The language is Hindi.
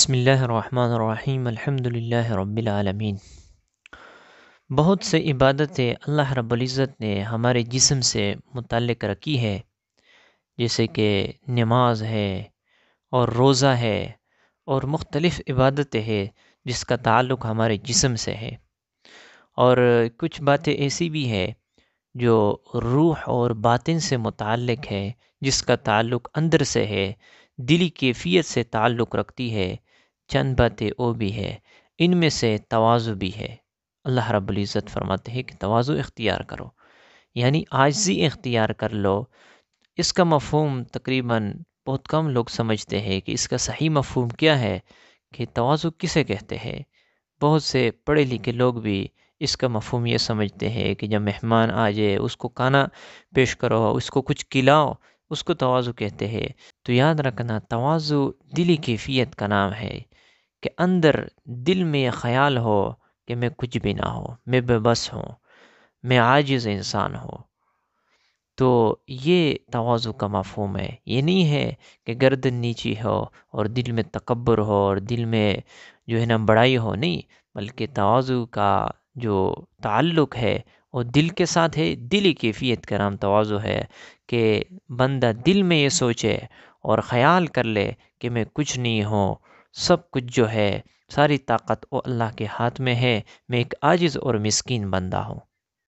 बसमीम अल्हम्दुलिल्लाह बहुत से इबादतें अल्लाह रब्ज़त ने हमारे जिस्म से मुतक़ रखी है जैसे कि नमाज है और रोज़ा है और मुख्तलफ़ इबादतें है जिसका ताल्लुक़ हमारे जिस्म से है और कुछ बातें ऐसी भी है जो रूह और बातिन से मुतक़ है जिसका ताल्लुक़ अंदर से है दिली कैफियत से ताल्लुक़ रखती है चंद बातें वो भी है इनमें से तोज़ु भी है अल्लाह रब्ज़त फरमाते हैं कि तोज़ु इख्तियार करो यानी आजी इख्तियार कर लो इसका मफहम तकरीबन बहुत कम लोग समझते हैं कि इसका सही मफहम क्या है कि तोज़ु किसे कहते हैं बहुत से पढ़े लिखे लोग भी इसका मफहम यह समझते हैं कि जब मेहमान आ जाए उसको खाना पेश करो उसको कुछ खिलाओ उसको तोज़ु कहते हैं तो याद रखना तोज़ु दिली कैफियत का नाम है कि अंदर दिल में यह ख्याल हो कि मैं कुछ भी ना हो मैं बेबस हूँ मैं आजिज़ इंसान हो तो ये तोज़ु का मफहम है ये नहीं है कि गर्दन नीची हो और दिल में तकबर हो और दिल में जो है ना बड़ाई हो नहीं बल्कि तोज़ु का जो ताल्लुक़ है वो दिल के साथ है दिल की कैफियत का नाम तोज़ु है कि बंदा दिल में ये सोचे और ख़याल कर ले कि मैं कुछ नहीं हूँ सब कुछ जो है सारी ताकत वो अल्लाह के हाथ में है मैं एक आजिज़ और मस्किन बंदा हूँ